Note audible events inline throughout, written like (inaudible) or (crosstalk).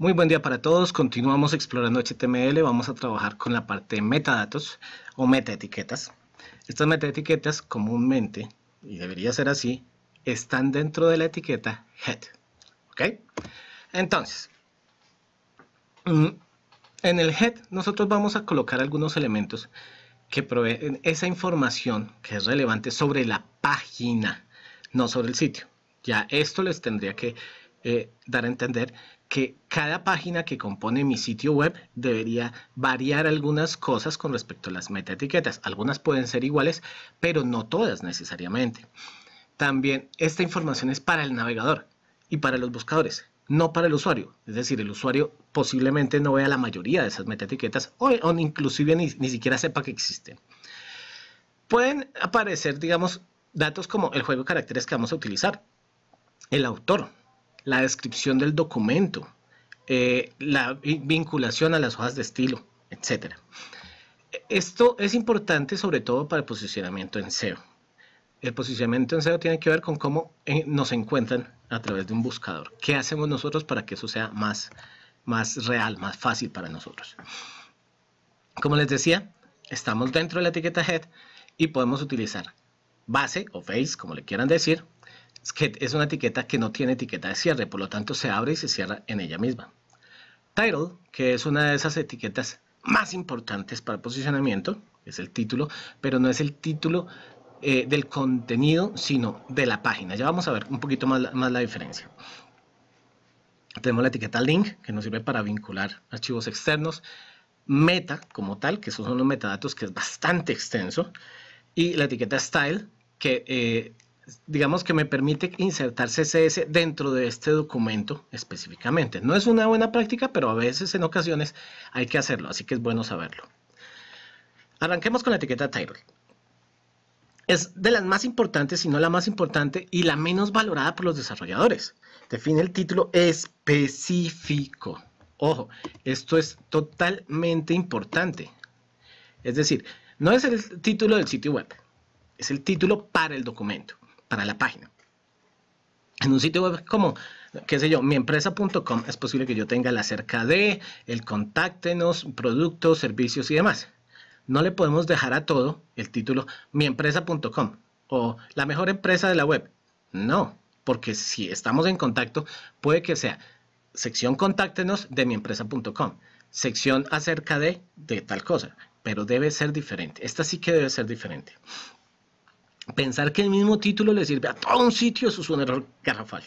Muy buen día para todos. Continuamos explorando HTML. Vamos a trabajar con la parte de metadatos o metaetiquetas. Estas metaetiquetas comúnmente, y debería ser así, están dentro de la etiqueta head. ¿Ok? Entonces, mm, en el head nosotros vamos a colocar algunos elementos que proveen esa información que es relevante sobre la página, no sobre el sitio. Ya esto les tendría que eh, dar a entender que cada página que compone mi sitio web debería variar algunas cosas con respecto a las metaetiquetas. Algunas pueden ser iguales, pero no todas necesariamente. También esta información es para el navegador y para los buscadores, no para el usuario. Es decir, el usuario posiblemente no vea la mayoría de esas metaetiquetas o, o inclusive ni, ni siquiera sepa que existen. Pueden aparecer, digamos, datos como el juego de caracteres que vamos a utilizar, el autor la descripción del documento, eh, la vinculación a las hojas de estilo, etc. Esto es importante sobre todo para el posicionamiento en SEO. El posicionamiento en SEO tiene que ver con cómo eh, nos encuentran a través de un buscador. ¿Qué hacemos nosotros para que eso sea más, más real, más fácil para nosotros? Como les decía, estamos dentro de la etiqueta head y podemos utilizar base o face, como le quieran decir, es una etiqueta que no tiene etiqueta de cierre, por lo tanto se abre y se cierra en ella misma. Title, que es una de esas etiquetas más importantes para posicionamiento, es el título, pero no es el título eh, del contenido, sino de la página. Ya vamos a ver un poquito más, la diferencia. Tenemos la etiqueta link, que nos sirve para vincular archivos externos. Meta, como tal, que son los metadatos, que es bastante extenso. Y la etiqueta style, que eh, digamos que me permite insertar CSS dentro de este documento específicamente. No es una buena práctica, pero a veces en ocasiones hay que hacerlo, así que es bueno saberlo. Arranquemos con la etiqueta title. Es de las más importantes, si no la más importante y la menos valorada por los desarrolladores. Define el título específico. Ojo, esto es totalmente importante. Es decir, no es el título del sitio web, es el título para el documento para la página. En un sitio web como, qué sé yo, miempresa.com es posible que yo tenga la acerca de, el contáctenos, productos, servicios y demás. No le podemos dejar a todo el título miempresa.com o la mejor empresa de la web. No, porque si estamos en contacto, puede que sea sección contáctenos de miempresa.com, sección acerca de, de tal cosa, pero debe ser diferente. Esta sí que debe ser diferente. Pensar que el mismo título le sirve a todo un sitio, eso es un error garrafal.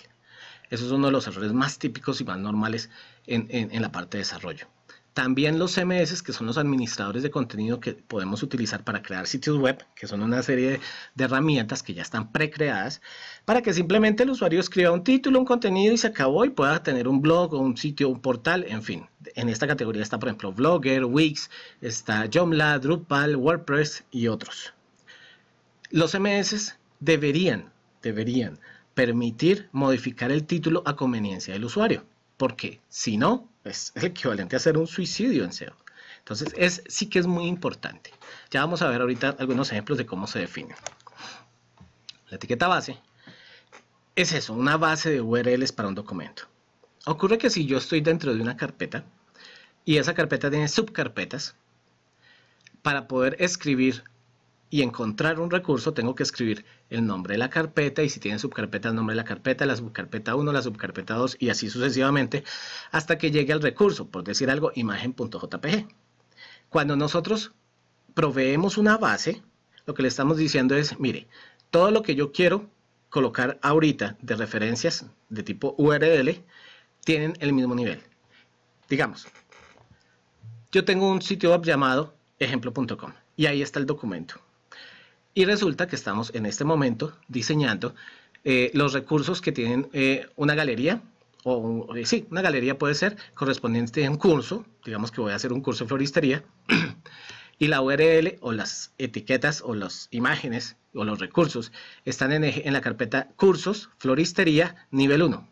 Eso es uno de los errores más típicos y más normales en, la parte de desarrollo. También los CMS, que son los administradores de contenido que podemos utilizar para crear sitios web, que son una serie de, herramientas que ya están precreadas, para que simplemente el usuario escriba un título, un contenido y se acabó y pueda tener un blog o un sitio, un portal, en fin. En esta categoría está, por ejemplo, Blogger, Wix, está Joomla, Drupal, WordPress y otros. Los MS deberían, deberían permitir modificar el título a conveniencia del usuario, porque si no, es equivalente a hacer un suicidio en SEO. Entonces, es, sí que es muy importante. Ya vamos a ver ahorita algunos ejemplos de cómo se define La etiqueta base es eso, una base de URLs para un documento. Ocurre que si yo estoy dentro de una carpeta y esa carpeta tiene subcarpetas, para poder escribir y encontrar un recurso, tengo que escribir el nombre de la carpeta y si tiene subcarpeta, el nombre de la carpeta, la subcarpeta 1, la subcarpeta 2 y así sucesivamente hasta que llegue al recurso, por decir algo, imagen.jpg. Cuando nosotros proveemos una base, lo que le estamos diciendo es, mire, todo lo que yo quiero colocar ahorita de referencias de tipo URL tienen el mismo nivel. Digamos, yo tengo un sitio web llamado ejemplo.com y ahí está el documento. Y resulta que estamos en este momento diseñando eh, los recursos que tienen eh, una galería, o eh, sí, una galería puede ser correspondiente a un curso, digamos que voy a hacer un curso de floristería, (clears throat) y la URL o las etiquetas o las imágenes o los recursos están en, en la carpeta cursos floristería nivel 1.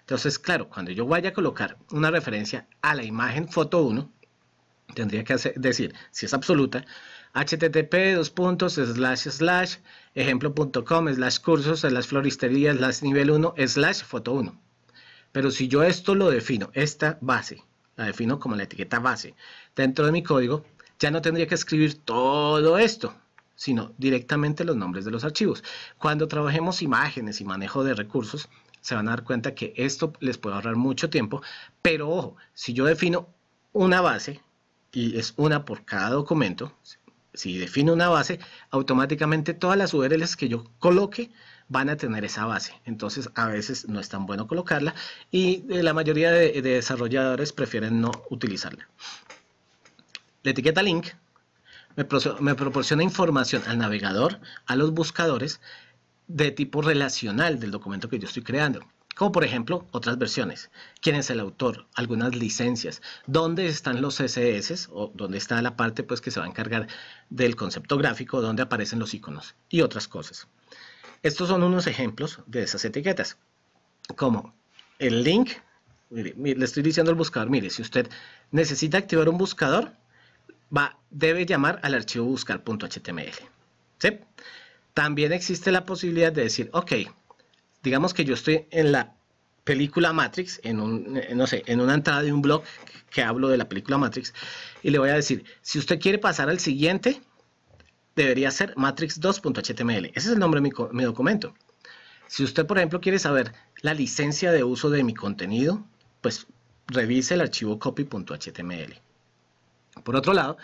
Entonces, claro, cuando yo vaya a colocar una referencia a la imagen foto 1, tendría que decir, si es absoluta, http dos puntos slash slash ejemplo.com slash cursos slash floristería slash nivel 1 slash foto 1 pero si yo esto lo defino esta base la defino como la etiqueta base dentro de mi código ya no tendría que escribir todo esto sino directamente los nombres de los archivos cuando trabajemos imágenes y manejo de recursos se van a dar cuenta que esto les puede ahorrar mucho tiempo pero ojo si yo defino una base y es una por cada documento si defino una base, automáticamente todas las URLs que yo coloque van a tener esa base. Entonces, a veces no es tan bueno colocarla y eh, la mayoría de, desarrolladores prefieren no utilizarla. La etiqueta link me proporciona información al navegador, a los buscadores, de tipo relacional del documento que yo estoy creando. Como por ejemplo otras versiones, quién es el autor, algunas licencias, dónde están los CSS o dónde está la parte pues, que se va a encargar del concepto gráfico, dónde aparecen los iconos y otras cosas. Estos son unos ejemplos de esas etiquetas, como el link, le estoy diciendo al buscador, mire, si usted necesita activar un buscador, va, debe llamar al archivo buscar.html. ¿sí? También existe la posibilidad de decir, ok, digamos que yo estoy en la película Matrix, en un, eh, no sé, en una entrada de un blog que hablo de la película Matrix, y le voy a decir, si usted quiere pasar al siguiente, debería ser matrix2.html. Ese es el nombre de mi, documento. Si usted, por ejemplo, quiere saber la licencia de uso de mi contenido, pues revise el archivo copy.html. Por otro lado,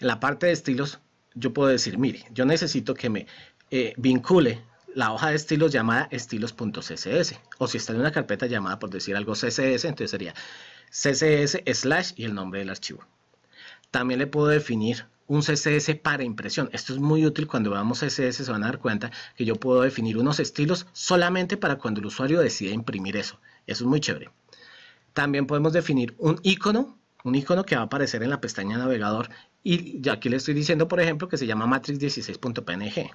en la parte de estilos, yo puedo decir, mire, yo necesito que me eh, vincule la hoja de estilos llamada estilos.css. O si está en una carpeta llamada, por decir algo, CSS, entonces sería CSS slash y el nombre del archivo. También le puedo definir un CSS para impresión. Esto es muy útil cuando veamos CSS, se van a dar cuenta que yo puedo definir unos estilos solamente para cuando el usuario decide imprimir eso. Eso es muy chévere. También podemos definir un icono, un icono que va a aparecer en la pestaña navegador y aquí le estoy diciendo, por ejemplo, que se llama matrix16.png.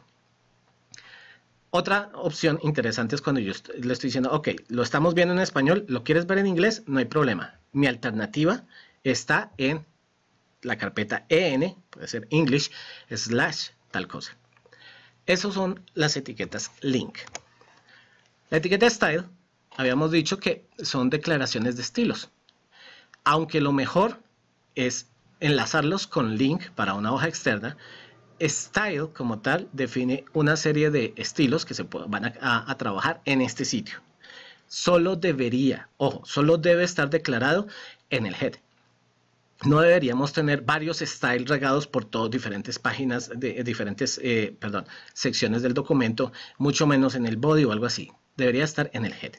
Otra opción interesante es cuando yo le estoy diciendo, ok, lo estamos viendo en español, lo quieres ver en inglés, no hay problema. Mi alternativa está en la carpeta en, puede ser English, slash tal cosa. Esas son las etiquetas link. La etiqueta style, habíamos dicho que son declaraciones de estilos. Aunque lo mejor es enlazarlos con link para una hoja externa, style como tal define una serie de estilos que se van a, trabajar en este sitio. Solo debería, ojo, solo debe estar declarado en el head no deberíamos tener varios styles regados por todas diferentes páginas, de, eh, diferentes, eh, perdón, secciones del documento, mucho menos en el body o algo así. Debería estar en el head.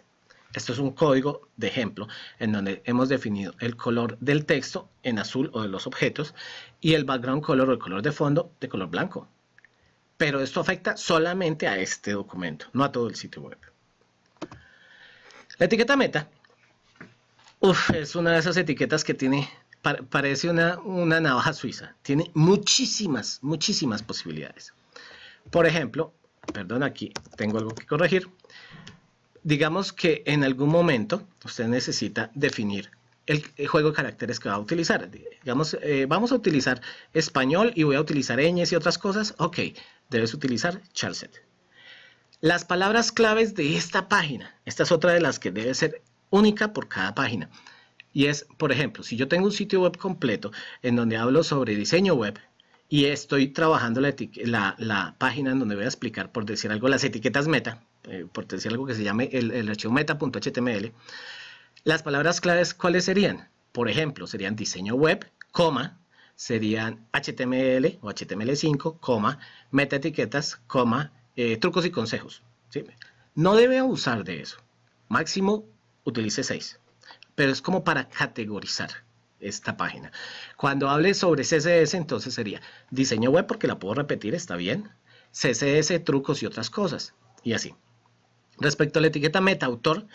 Esto es un código de ejemplo en donde hemos definido el color del texto en azul o de los objetos y el background color o el color de fondo de color blanco. Pero esto afecta solamente a este documento, no a todo el sitio web. La etiqueta meta es una de esas etiquetas que tiene, parece una, una navaja suiza. Tiene muchísimas, muchísimas posibilidades. Por ejemplo, perdón, aquí tengo algo que corregir digamos que en algún momento usted necesita definir el, juego de caracteres que va a utilizar. Digamos, eh, vamos a utilizar español y voy a utilizar ñes y otras cosas. Ok, debes utilizar charset. Las palabras claves de esta página. Esta es otra de las que debe ser única por cada página. Y es, por ejemplo, si yo tengo un sitio web completo en donde hablo sobre diseño web y estoy trabajando la, la página en donde voy a explicar, por decir algo, las etiquetas meta, eh, por decir algo que se llame el, archivo meta.html, las palabras claves, ¿cuáles serían? Por ejemplo, serían diseño web, coma, serían HTML o HTML5, coma, meta etiquetas, coma, eh, trucos y consejos. No debe usar de eso. Máximo utilice 6. Pero es como para categorizar esta página. Cuando hable sobre CSS, entonces sería diseño web, porque la puedo repetir, está bien. CSS, trucos y otras cosas. Y así. Respecto a la etiqueta meta autor,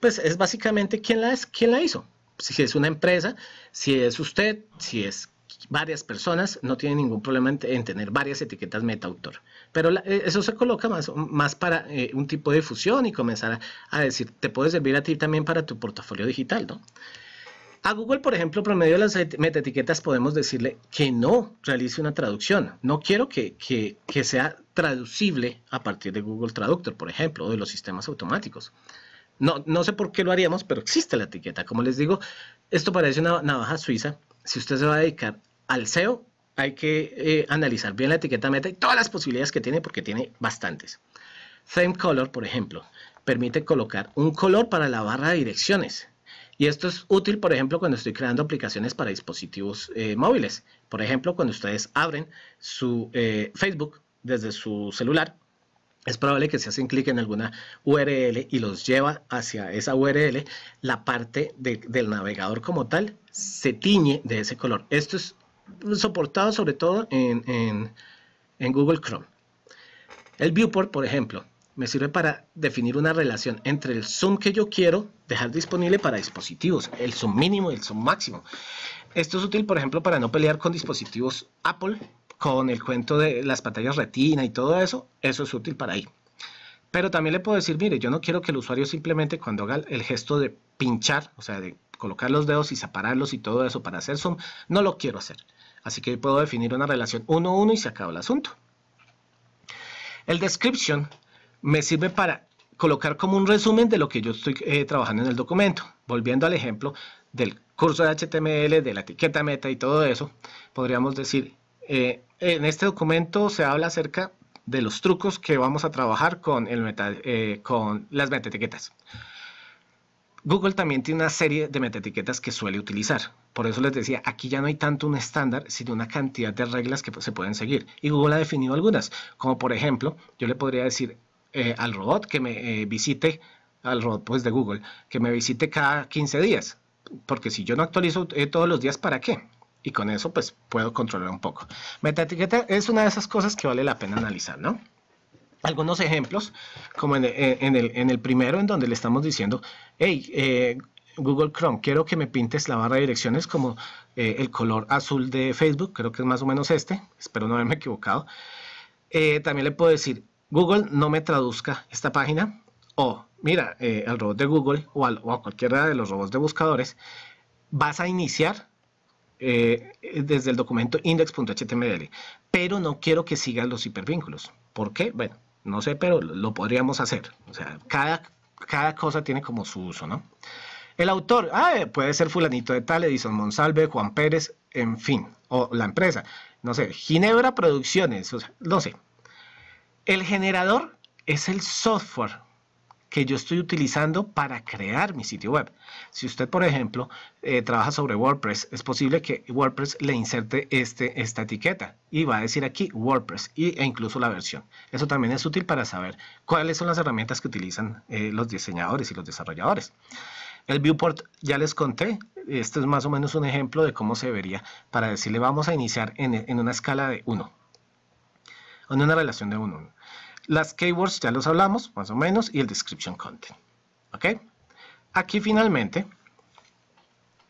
pues es básicamente quién la, es, quién la hizo. Si es una empresa, si es usted, si es varias personas, no tiene ningún problema en, tener varias etiquetas meta autor. Pero eh, eso se coloca más, más para eh, un tipo de fusión y comenzar a, a, decir, te puede servir a ti también para tu portafolio digital, ¿no? A Google, por ejemplo, por medio de las metaetiquetas podemos decirle que no realice una traducción. No quiero que, sea traducible a partir de Google Traductor, por ejemplo, o de los sistemas automáticos. No, no sé por qué lo haríamos, pero existe la etiqueta. Como les digo, esto parece una navaja suiza. Si usted se va a dedicar al SEO, hay que eh, analizar bien la etiqueta meta y todas las posibilidades que tiene, porque tiene bastantes. Theme Color, por ejemplo, permite colocar un color para la barra de direcciones. Y esto es útil, por ejemplo, cuando estoy creando aplicaciones para dispositivos eh, móviles. Por ejemplo, cuando ustedes abren su eh, Facebook desde su celular, es probable que si hacen clic en alguna URL y los lleva hacia esa URL, la parte del navegador como tal se tiñe de ese color. Esto es soportado sobre todo en Google Chrome. El viewport, por ejemplo, me sirve para definir una relación entre el zoom que yo quiero dejar disponible para dispositivos, el zoom mínimo y el zoom máximo. Esto es útil, por ejemplo, para no pelear con dispositivos Apple, con el cuento de las pantallas retina y todo eso, eso es útil para ahí. Pero también le puedo decir, mire, yo no quiero que el usuario simplemente cuando haga el gesto de pinchar, o sea, de colocar los dedos y separarlos y todo eso para hacer zoom, no lo quiero hacer. Así que puedo definir una relación 1-1 y se acaba el asunto. El description me sirve para colocar como un resumen de lo que yo estoy eh, trabajando en el documento. Volviendo al ejemplo del curso de HTML, de la etiqueta meta y todo eso, podríamos decir, eh, en este documento se habla acerca de los trucos que vamos a trabajar con, el eh, con las metaetiquetas. Google también tiene una serie de meta etiquetas que suele utilizar. Por eso les decía, aquí ya no hay tanto un estándar, sino una cantidad de reglas que se pueden seguir. Y Google ha definido algunas, como por ejemplo, yo le podría decir eh, al robot que me eh, visite, al robot pues de Google, que me visite cada 15 días, porque si yo no actualizo eh, todos los días, ¿para qué? Y con eso pues puedo controlar un poco. meta etiqueta es una de esas cosas que vale la pena analizar, ¿no? Algunos ejemplos, como en, el, primero, en donde le estamos diciendo, hey, Google Chrome, quiero que me pintes la barra de direcciones como el color azul de Facebook, creo que es más o menos este, espero no haberme equivocado. también le puedo decir, Google no me traduzca esta página o mira, el eh, al robot de Google o, a cualquiera de los robots de buscadores, vas a iniciar eh, desde el documento index.html, pero no quiero que sigan los hipervínculos. ¿Por qué? Bueno, no sé, pero lo podríamos hacer. O sea, cada, cada cosa tiene como su uso, ¿no? El autor, ah, eh, puede ser fulanito de tal, Edison Monsalve, Juan Pérez, en fin, o la empresa, no sé, Ginebra Producciones, no sé, el generador es el software que yo estoy utilizando para crear mi sitio web. Si usted, por ejemplo, eh, trabaja sobre WordPress, es posible que WordPress le inserte este, esta etiqueta y va a decir aquí WordPress y, e incluso la versión. Eso también es útil para saber cuáles son las herramientas que utilizan eh, los diseñadores y los desarrolladores. El viewport ya les conté, este es más o menos un ejemplo de cómo se vería para decirle vamos a iniciar en, en una escala de 1 en una relación de 1 1. Las keywords ya los hablamos, más o menos, y el description content. ¿Ok? Aquí finalmente,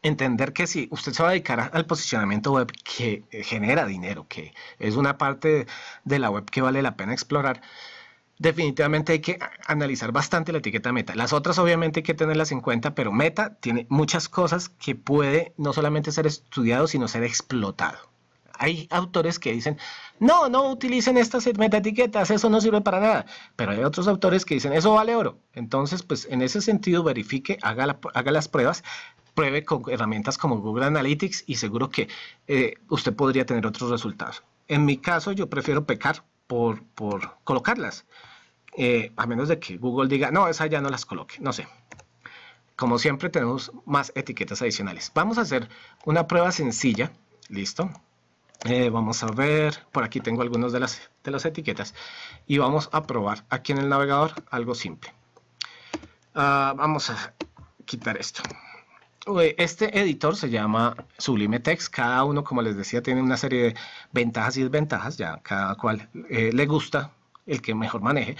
entender que si usted se va a dedicar al posicionamiento web que genera dinero, que es una parte de la web que vale la pena explorar, definitivamente hay que analizar bastante la etiqueta meta. Las otras obviamente hay que tenerlas en cuenta, pero meta tiene muchas cosas que puede no solamente ser estudiado, sino ser explotado. Hay autores que dicen, no, no utilicen estas metaetiquetas, eso no sirve para nada. Pero hay otros autores que dicen, eso vale oro. Entonces, pues en ese sentido, verifique, haga, haga las pruebas, pruebe con herramientas como Google Analytics y seguro que eh, usted podría tener otros resultados. En mi caso, yo prefiero pecar por, por colocarlas, eh, a menos de que Google diga, no, esa ya no las coloque, no sé. Como siempre, tenemos más etiquetas adicionales. Vamos a hacer una prueba sencilla, listo, eh, vamos a ver, por aquí tengo algunas de las, de las etiquetas y vamos a probar aquí en el navegador algo simple. Ah, vamos a quitar esto. Este editor se llama Sublime Text, cada uno como les decía tiene una serie de ventajas y desventajas, ya cada cual eh, le gusta el que mejor maneje.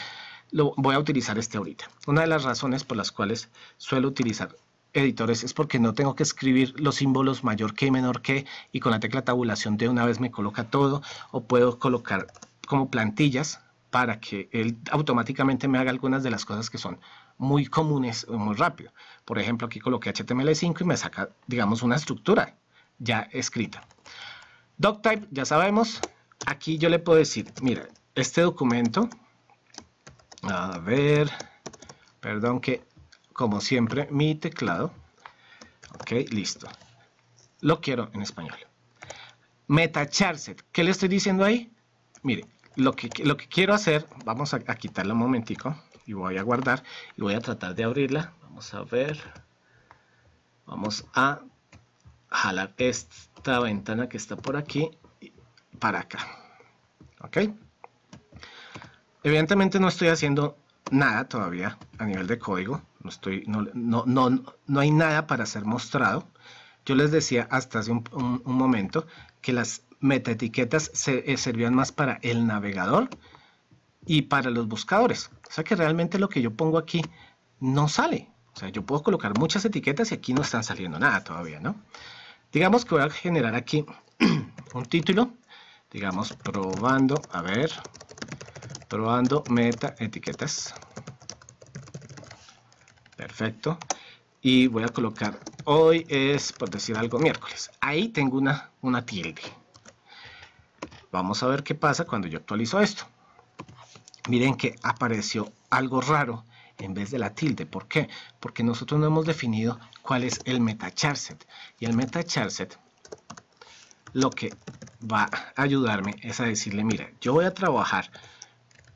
Lo, voy a utilizar este ahorita. Una de las razones por las cuales suelo utilizar editores es porque no tengo que escribir los símbolos mayor que menor que y con la tecla tabulación de una vez me coloca todo o puedo colocar como plantillas para que él automáticamente me haga algunas de las cosas que son muy comunes muy rápido. Por ejemplo, aquí coloqué HTML5 y me saca, digamos, una estructura ya escrita. DocType, ya sabemos, aquí yo le puedo decir, mira, este documento, a ver, perdón que como siempre, mi teclado. Ok, listo. Lo quiero en español. Meta ¿Qué le estoy diciendo ahí? Mire, lo que, lo que quiero hacer, vamos a, a quitarla un momentico y voy a guardar y voy a tratar de abrirla. Vamos a ver. Vamos a jalar esta ventana que está por aquí para acá. ¿Ok? Evidentemente no estoy haciendo nada todavía a nivel de código. No, estoy, no, no, no, no hay nada para ser mostrado. Yo les decía hasta hace un, momento que las metaetiquetas se, eh, servían más para el navegador y para los buscadores. O sea que realmente lo que yo pongo aquí no sale. O sea, yo puedo colocar muchas etiquetas y aquí no están saliendo nada todavía, ¿no? Digamos que voy a generar aquí (clears throat) un título. Digamos, probando, a ver, probando meta etiquetas perfecto y voy a colocar hoy es por decir algo miércoles ahí tengo una, una tilde vamos a ver qué pasa cuando yo actualizo esto miren que apareció algo raro en vez de la tilde. ¿Por qué? Porque nosotros no hemos definido cuál es el meta charset. Y el meta charset lo que va a ayudarme es a decirle, mira, yo voy a trabajar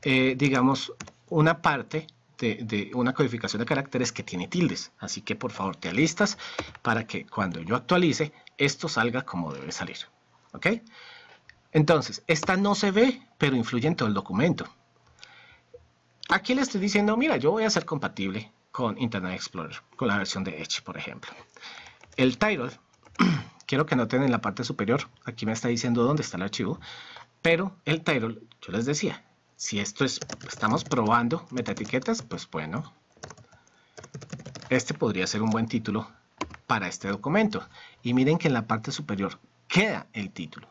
eh, digamos, una parte de, de, una codificación de caracteres que tiene tildes. Así que por favor te alistas para que cuando yo actualice, esto salga como debe salir. ¿Ok? Entonces, esta no se ve, pero influye en todo el documento. Aquí le estoy diciendo, mira, yo voy a ser compatible con Internet Explorer, con la versión de Edge, por ejemplo. El title, (clears throat) quiero que noten en la parte superior, aquí me está diciendo dónde está el archivo, pero el title, yo les decía, si esto es, estamos probando etiquetas, pues bueno, este podría ser un buen título para este documento. Y miren que en la parte superior queda el título.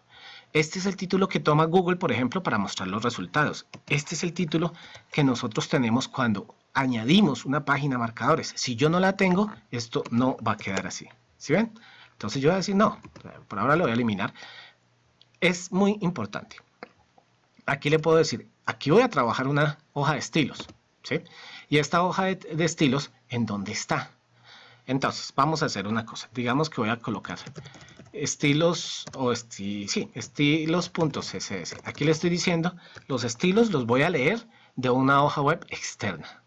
Este es el título que toma Google, por ejemplo, para mostrar los resultados. Este es el título que nosotros tenemos cuando añadimos una página marcadores. Si yo no la tengo, esto no va a quedar así. ¿Sí ven? Entonces yo voy a decir, no, por ahora lo voy a eliminar. Es muy importante. Aquí le puedo decir, aquí voy a trabajar una hoja de estilos, ¿sí? Y esta hoja de, estilos, ¿en dónde está? Entonces, vamos a hacer una cosa. Digamos que voy a colocar estilos o sí, estilos.css. Aquí le estoy diciendo, los estilos los voy a leer de una hoja web externa.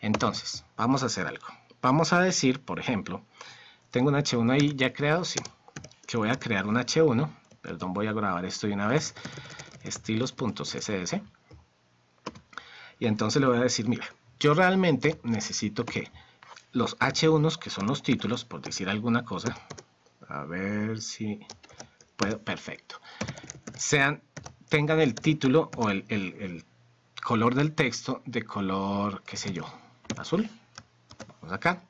Entonces, vamos a hacer algo. Vamos a decir, por ejemplo, tengo un H1 ahí ya creado, sí, que voy a crear un H1. Perdón, voy a grabar esto de una vez. Estilos.css y entonces le voy a decir, mira, yo realmente necesito que los H1, que son los títulos, por decir alguna cosa, a ver si puedo, perfecto, sean, tengan el título o el, el color del texto de color, qué sé yo, azul, vamos acá,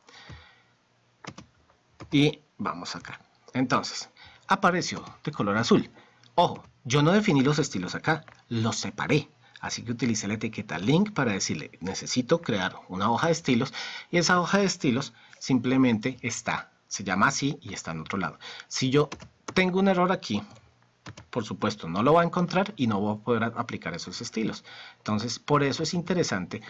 y vamos acá, entonces, apareció de color azul, ojo, yo no definí los estilos acá, los separé, Así que utilice la etiqueta link para decirle, necesito crear una hoja de estilos y esa hoja de estilos simplemente está, se llama así y está en otro lado. Si yo tengo un error aquí, por supuesto no lo va a encontrar y no va a poder aplicar esos estilos. Entonces, por eso es interesante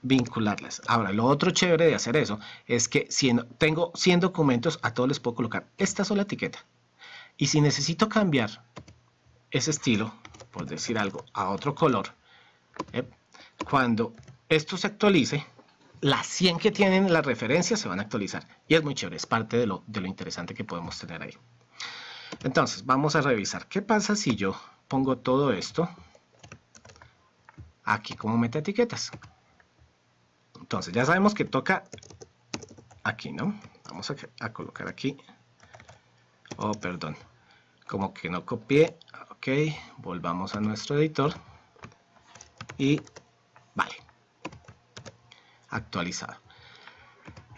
vincularlas. Ahora, lo otro chévere de hacer eso es que si tengo 100 documentos, a todos les puedo colocar esta sola etiqueta. Y si necesito cambiar ese estilo, por decir algo, a otro color, ¿eh? Cuando esto se actualice, las 100 que tienen la referencia se van a actualizar. Y es muy chévere, es parte de lo, interesante que podemos tener ahí. Entonces, vamos a revisar. ¿Qué pasa si yo pongo todo esto aquí como meta etiquetas? Entonces, ya sabemos que toca aquí, ¿no? Vamos a, a colocar aquí. Oh, perdón. Como que no copié. Ok, volvamos a nuestro editor y vale, actualizado.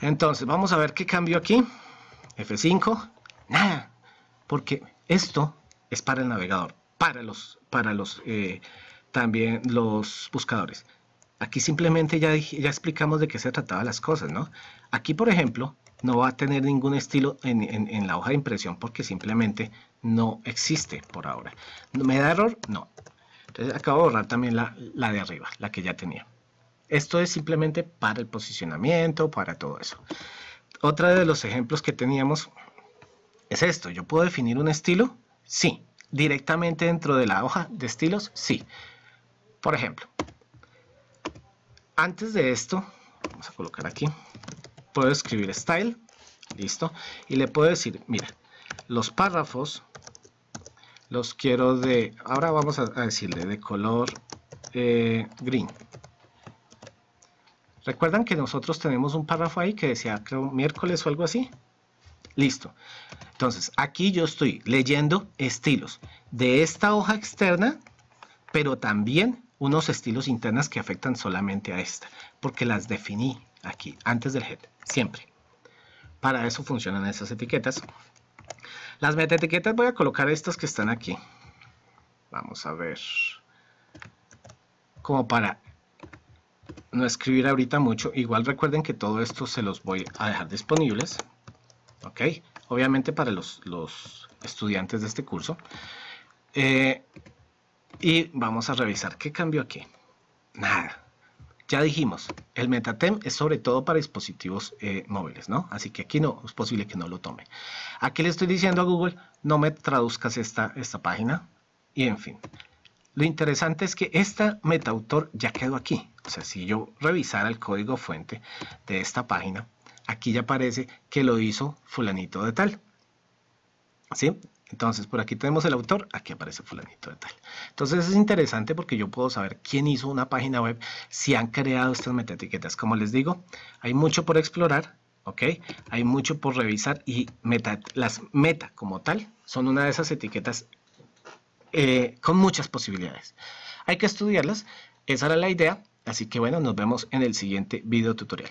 Entonces, vamos a ver qué cambio aquí. F5, nada, porque esto es para el navegador, para los, para los, eh, también los buscadores. Aquí simplemente ya, ya explicamos de qué se trataba las cosas, ¿no? Aquí, por ejemplo, no va a tener ningún estilo en, en, la hoja de impresión porque simplemente no existe por ahora. ¿Me da error? No. Entonces acabo de borrar también la, la de arriba, la que ya tenía. Esto es simplemente para el posicionamiento, para todo eso. Otra de los ejemplos que teníamos es esto. ¿Yo puedo definir un estilo? Sí. ¿Directamente dentro de la hoja de estilos? Sí. Por ejemplo, antes de esto, vamos a colocar aquí, puedo escribir style, listo, y le puedo decir, mira, los párrafos los quiero de, ahora vamos a, decirle de color eh, green. Recuerdan que nosotros tenemos un párrafo ahí que decía creo, miércoles o algo así. Listo. Entonces, aquí yo estoy leyendo estilos de esta hoja externa, pero también unos estilos internas que afectan solamente a esta, porque las definí aquí, antes del head, siempre. Para eso funcionan esas etiquetas. Las meta etiquetas voy a colocar estas que están aquí. Vamos a ver. Como para no escribir ahorita mucho. Igual recuerden que todo esto se los voy a dejar disponibles. Ok. Obviamente para los, estudiantes de este curso. Eh, y vamos a revisar qué cambio aquí. Nada. Ya dijimos, el MetaTem es sobre todo para dispositivos eh, móviles, ¿no? Así que aquí no es posible que no lo tome. Aquí le estoy diciendo a Google, no me traduzcas esta, esta página. Y en fin, lo interesante es que esta metaautor ya quedó aquí. O sea, si yo revisara el código fuente de esta página, aquí ya aparece que lo hizo fulanito de tal. ¿Sí? Entonces, por aquí tenemos el autor, aquí aparece fulanito de tal. Entonces es interesante porque yo puedo saber quién hizo una página web, si han creado estas metaetiquetas. Como les digo, hay mucho por explorar, ¿ok? Hay mucho por revisar y meta, las meta como tal son una de esas etiquetas eh, con muchas posibilidades. Hay que estudiarlas, esa era la idea, así que bueno, nos vemos en el siguiente video tutorial.